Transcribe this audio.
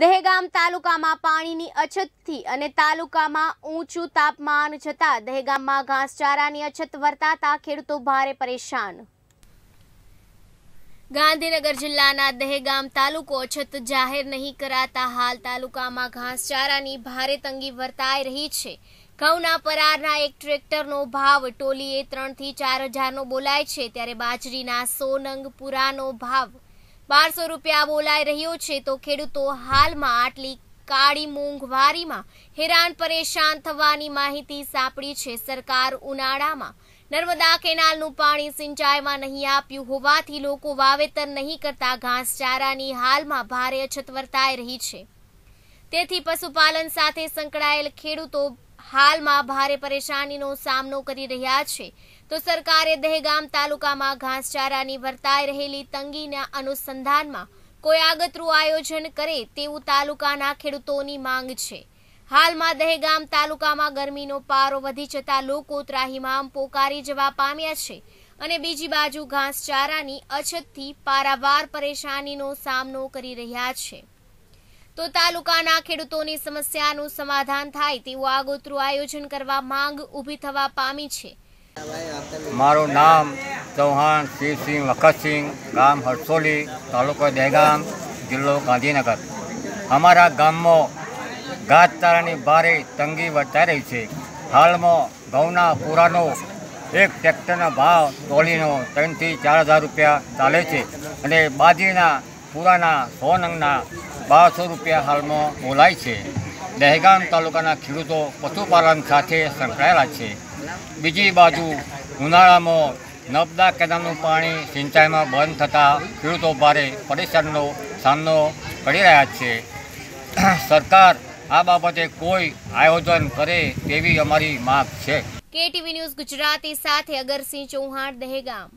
દહેગામ તાલુકામાં પાણીની અછતથી અને તાલુકામાં ઊંચું તાપમાન છતાં દહેગામમાં ઘાસચારાની અછત વર્તાતા ખેડૂતો ભારે પરેશાન ગાંધીનગર જિલ્લાના દહેગામ તાલુકો અછત જાહેર નહીં કરાતા હાલ તાલુકામાં ઘાસચારાની ભારે તંગી વર્તાઈ રહી છે ઘઉંના પરારના એક ટ્રેક્ટરનો ભાવ ટોલીએ ત્રણથી ચાર હજારનો બોલાય છે ત્યારે બાજરીના સોનંગપુરાનો ભાવ બારસો રૂપિયા બોલાઈ રહ્યો છે તો ખેડૂતો હાલમાં આટલી કાળી મોંઘવારીમાં હેરાન પરેશાન થવાની માહિતી સાંપડી છે સરકાર ઉનાળામાં નર્મદા કેનાલનું પાણી સિંચાઈમાં નહીં આપ્યું હોવાથી લોકો વાવેતર નહીં કરતા ઘાસચારાની હાલમાં ભારે અછત વર્તાઈ રહી છે તેથી પશુપાલન સાથે સંકળાયેલ ખેડૂતો હાલમાં ભારે પરેશાનીનો સામનો કરી રહ્યા છે તો સરકારે દહેગામ તાલુકામાં ઘાસચારાની વર્તાઈ રહેલી તંગીના અનુસંધાનમાં કોઈ આગતરું આયોજન કરે તેવું તાલુકાના ખેડૂતોની માંગ છે હાલમાં દહેગામ તાલુકામાં ગરમીનો પારો વધી જતા લોકો ત્રાહીમામ પોકારી જવા પામ્યા છે અને બીજી બાજુ ઘાસચારાની અછતથી પારાવાર પરેશાનીનો સામનો કરી રહ્યા છે તો તાલુકાના ખેડૂતોની સમસ્યાનું સમાધાન થાય તેવું આગોતરું આયોજન કરવા માંગ ઊભી થવા પામી છે મારું નામ ચૌહાણ શિવસિંહ વખતસિંહ ગામ હરસોલી તાલુકો દહેગામ જિલ્લો ગાંધીનગર અમારા ગામમાં તારાની ભારે તંગી વર્તાઈ રહી છે હાલમાં ઘઉંના પૂરાનો એક ટ્રેક્ટરનો ભાવ તોલીનો ત્રણથી ચાર હજાર રૂપિયા ચાલે છે અને બાજરીના પૂરાના સો નંગના બારસો રૂપિયા હાલમાં બોલાય છે દહેગામ તાલુકાના ખેડૂતો પશુપાલન સાથે સંકળાયેલા છે બીજી બાજુ ઉનાળામાં નર્મદા કેનાલનું પાણી સિંચાઈમાં બંધ થતાં ખેડૂતો ભારે પરેશાનનો સામનો કરી રહ્યા છે સરકાર આ બાબતે કોઈ આયોજન કરે તેવી અમારી માંગ છે કેટીવી ન્યૂઝ ગુજરાતી સાથે અગરસિંહ ચૌહાણ દહેગામ